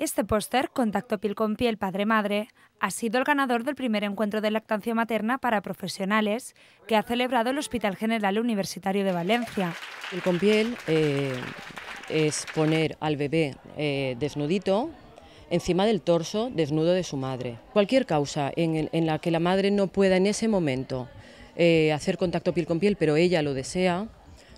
Este póster, Contacto piel con piel padre-madre, ha sido el ganador del primer encuentro de lactancia materna para profesionales que ha celebrado el Hospital General Universitario de Valencia. El con piel eh, es poner al bebé eh, desnudito encima del torso desnudo de su madre. Cualquier causa en, la que la madre no pueda en ese momento eh, hacer contacto piel con piel, pero ella lo desea,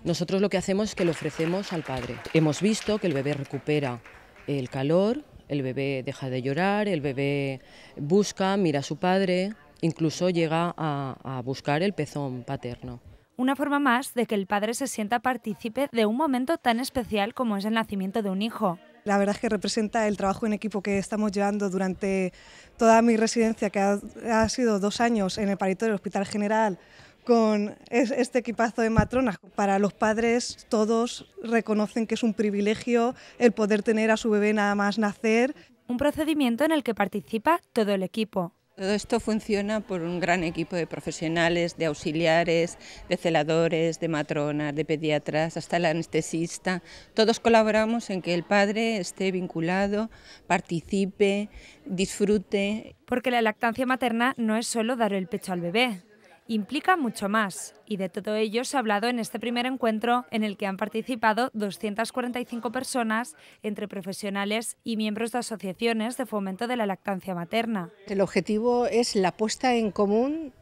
nosotros lo que hacemos es que lo ofrecemos al padre. Hemos visto que el bebé recupera el calor, el bebé deja de llorar, el bebé busca, mira a su padre, incluso llega a, buscar el pezón paterno. Una forma más de que el padre se sienta partícipe de un momento tan especial como es el nacimiento de un hijo, la verdad es que representa el trabajo en equipo que estamos llevando durante toda mi residencia, que ha, ha sido dos años en el paritorio del Hospital General con este equipazo de matronas. Para los padres todos reconocen que es un privilegio el poder tener a su bebé nada más nacer. Un procedimiento en el que participa todo el equipo. Todo esto funciona por un gran equipo de profesionales, de auxiliares, de celadores, de matronas, de pediatras, hasta el anestesista. Todos colaboramos en que el padre esté vinculado, participe, disfrute. Porque la lactancia materna no es solo dar el pecho al bebé, implica mucho más, y de todo ello se ha hablado en este primer encuentro en el que han participado 245 personas entre profesionales y miembros de asociaciones de fomento de la lactancia materna. El objetivo es la puesta en común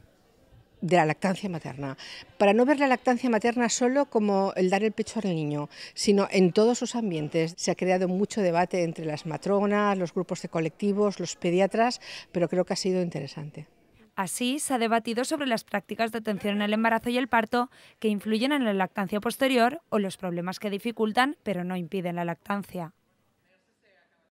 de la lactancia materna, para no ver la lactancia materna solo como el dar el pecho al niño, sino en todos sus ambientes. Se ha creado mucho debate entre las matronas, los grupos de colectivos, los pediatras, pero creo que ha sido interesante. Así, se ha debatido sobre las prácticas de atención en el embarazo y el parto que influyen en la lactancia posterior o los problemas que dificultan pero no impiden la lactancia.